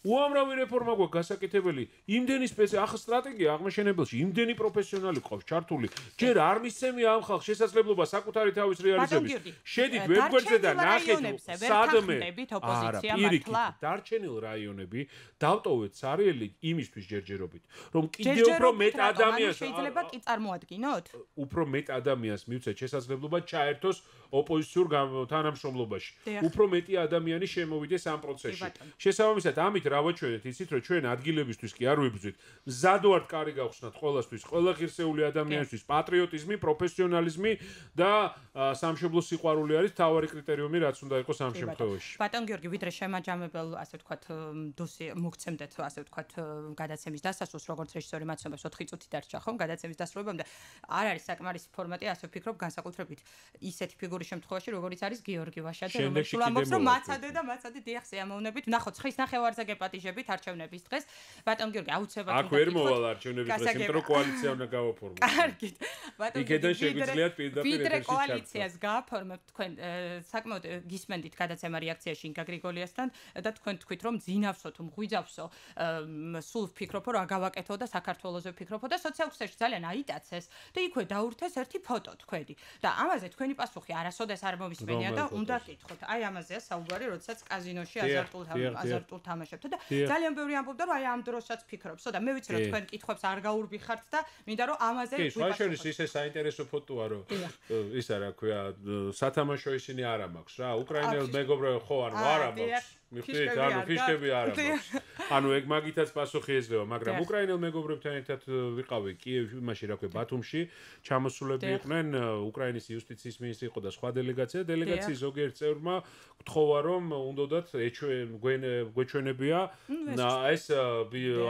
უამრავი რეფორმა გვაქვს გასაკეთებელი. იმდენი სპეცი ახ სტრატეგია აღმშენებელში, იმდენი პროფესიონალი ყავს ჩართული. ჯერ არ მისცემი ამ ხალხ შესაძლებლობა საკუთარი თავის რეალიზების. შედით ვებგვერდზე და ნახეთ სადმე ოპოზიცია მართლა? დარჩენილ რაიონები დავტოვეთ სარიელი იმისთვის ჯერჯერობით, რომ კიდე უფრო მეტ ადამიანს შეიძლება
კი წარმოადგინოთ?
უფრო მეტ ადამიანს მივცეთ შესაძლებლობა ჩაერთოს ოპოზიციურ თანამშრომლობაში. უფრო მეტი ადამიანი შემოვიდეს ამ პროცესში. შესაბამისად ამით რა ვაჩვენეთ ისიც რომ ჩვენ ადგილებისთვის კი არ ვიბრძვით მზადო არ კარი გავხსნათ ყველასთვის ყველა ღირსეული ადამიანისთვის პატრიოტიზმი პროფესიონალიზმი და სამშობლო სიყვარული არის თავარი კრიტერიუმი რაც უნდა იყოს ამ შემთხვევაში
ბატონ გიორგი ვიდრე შემაჯამებელ ასე ვთქვათ დოსი მოგცემდეთ ასე ვთქვათ გადაცემის დასასრულს როგორც რეჟისორი მაცნობებს 4 წუთი დარჩა ხომ გადაცემის დასრულებამდე არ არის საკმარისი ფორმატი ასე ვფიქრობ განსაკუთრებით ისეთი ფიგურის შემთხვევაში როგორც არის გიორგი ვაშაძე რომელიც ვამბობს რომ მაცადე და მაცადე დიახ შეამოვნებით ნახოთ ხის ნახევარზე პატიჟებით არჩევნების დღეს. ბატონ გიორგი, აუცილებლად აქ ვერ მოვალ არჩევნების დღეს, იმიტომ რომ კოალიცია უნდა გავაფორმოთ. კარგი. ბატონ გიორგი, იქიდან შეგვიძლია პირდაპირ ვიდრე კოალიციას გააფორმებთ თქვენ საკმაოდ გისმენდით გადაცემა რეაქციაში ინგა გრიგოლიასთან და თქვენ თქვით რომ ძინავსო თუ მღვიძავსო სულ ფიქრობო რა გავაკეთო და საქართველოსზე ფიქრობო და სოციალურში ძალიან აიტაცეს და იქვე დაურთეს ერთი ფოტო თქვენი და ამაზე თქვენი პასუხი არასოდეს არ მომისმენია და უნდა გითხოთ აი ამაზეა საუბარი როდესაც კაზინოში აზარტულ აზარტულ თამაშებთ ხარ და ძალიან ბევრი ამბობდა რომ აი ამ დროსაც ფიქრობს. ხო და მე ვიცი რომ თქვენ კითხვებს არ გაურბიხართ და მინდა რომ ამაზე ვიფიქროთ. კი,
შეიძლება ისე საინტერესო ფოტოა რომ ისა რა ქვია, სათამაშო ისინი არ ამაქვს რა, უკრაინელ მეგობრებო ხო არ ვარ ამბობს. მიხდით ანუ ფიშკები არ ამბობს ანუ ეგ მაგითაც პასუხი ეძლევა მაგრამ უკრაინელ მეგობრებთან ერთად ვიყავი კიევში იმაში რა ქვია ბათუმში ჩამოსულები იყვნენ უკრაინის იუსტიციის მინისტრი ყო და სხვა დელეგაცია დელეგაციის ზოგიერთ წევრმა გთხოვა რომ უნდათ ეჩვენ გვეჩვენებია ეს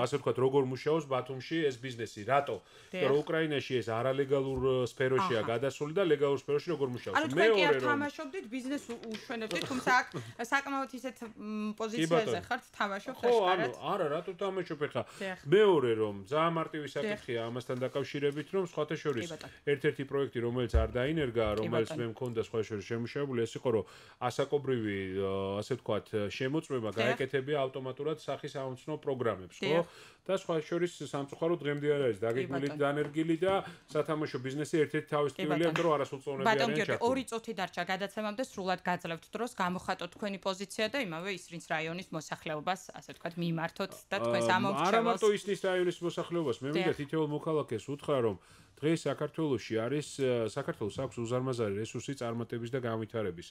ასე ვთქვათ როგორ მუშაობს ბათუმში ეს ბიზნესი რატო რომ უკრაინაში ეს არალეგალურ სფეროშია გადასული და ლეგალურ სფეროში როგორ მუშაობს მეორე რომ ანუ თქვენ კი არ
თამაშობდით ბიზნეს უშვენებდით თუმცა აქ საკმაოდ ისეთ პოზიციაზე ხართ თამაშობ ხაშკარად
ხო არა რატო თამაშობ ხა მეორე რომ ძალიან მარტივი საკითხია ამასთან დაკავშირებით რომ სხვათა შორის ერთ-ერთი პროექტი რომელიც არ დაინერგა რომელიც მე მქონდა სხვათა შორის შემუშავებული ეს იყო რომ ასაკობრივი ასე ვთქვათ შემოწმება გაეკეთებია ავტომატურად სახის აუცნო პროგრამებს ხო და სხვათა შორის სამწუხარო დღემდე არ არის დაგეგმილი დანერგილი და სათამაშო ბიზნესი ერთ-ერთი თავისთავადია რომ არასულწონებიანია ბატონ გიორგი ორი
წოთი დარჩა გადაცემამდე სრულად გაძლევთ დროს გამოხატოთ თქვენი პოზიცია და იმავე ის რინც რაიონის მოსახლეობას, ასე ვთქვათ, მიმართოთ და თქვენს ამ მოხდენას. არა მარტო ის
რინც რაიონის მოსახლეობას, მე მინდა თითოეულ მოქალაქეს უთხრა, რომ დღეს საქართველოსში არის საქართველოს აქვს უზარმაზარი რესურსი წარმატების და განვითარების.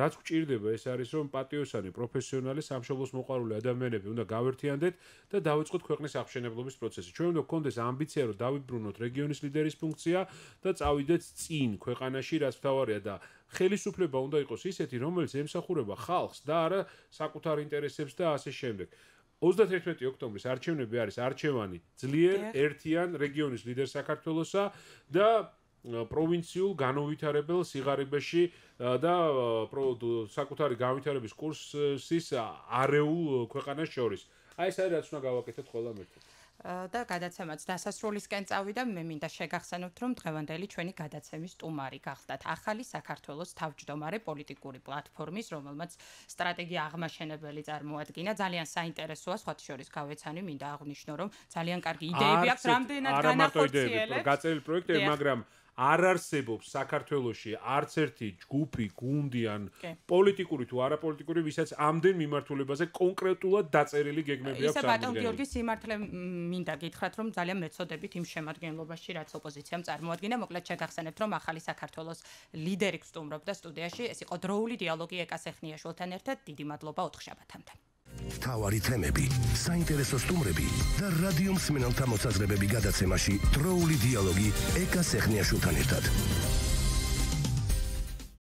რაც გვჭირდება, ეს არის რომ პატიოსანი პროფესიონალი სამშობლოს მოყვარული ადამიანები უნდა გავერთიანდეთ და დაიწყოთ ქვეყნის აღშენებლობის პროცესი. ჩვენ უნდა გქონდეს ამბიცია რომ დავიბრუნოთ რეგიონის ლიდერის ფუნქცია და წავიდეთ წინ ქვეყანაში რაც თავარია და ხელისუფლება უნდა იყოს ისეთი რომელიც ემსახურება ხალხს და არა საკუთარ ინტერესებს და ასე შემდეგ. 31 ოქტომბრის არჩევნები არის არჩევანი ძლიერ ერთიან რეგიონის ლიდერ საქართველოსა და პროვინციულ განოვითარებელ სიღარიბეში და საკუთარი განვითარების კურსის არეულ ქვეყანას შორის. აი ეს არის რაც უნდა გავაკეთოთ ყველამ ერთად.
და გადაცემაც დასასრულისკენ წავიდა მე მინდა შეგახსენოთ რომ დღევანდელი ჩვენი გადაცემის სტუმარი გახდათ ახალი საქართველოს თავმჯდომარე პოლიტიკური პლატფორმის რომელმაც სტრატეგია აღმაშენებელი წარმოადგინა ძალიან საინტერესოა სხვა შორის გავეცანი მინდა აღვნიშნო რომ ძალიან კარგი იდეები აქვს რამდენად განახორციელებს გაწელილი
პროექტები მაგრამ არ არსებობს საქართველოსში არც ერთი ჯგუფი, გუნდი ან პოლიტიკური თუ არაპოლიტიკური, ვისაც ამდენ მიმართულებაზე კონკრეტულად დაწერილი გეგმები აქვს. ისე ბატონ გიორგის
სიმართლე მინდა გითხრათ, რომ ძალიან მეწოდებით იმ შემოადგენლობაში, რაც ოპოზიციამ წარმოადგინა, მოკლედ შეგახსენებთ, რომ ახალი საქართველოს ლიდერი გვსტუმრობდა სტუდიაში. ეს იყო დროული დიალოგი ეკასეხნიაშვილთან ერთად. დიდი მადლობა ოთხშაბათამდე.
თავარი თემები, საინტერესო სტუმრები და რადიო მსმენელთა მოსაზრებები გადაცემაში დროული დიალოგი ეკა სეხნიაშვილთან ერთად.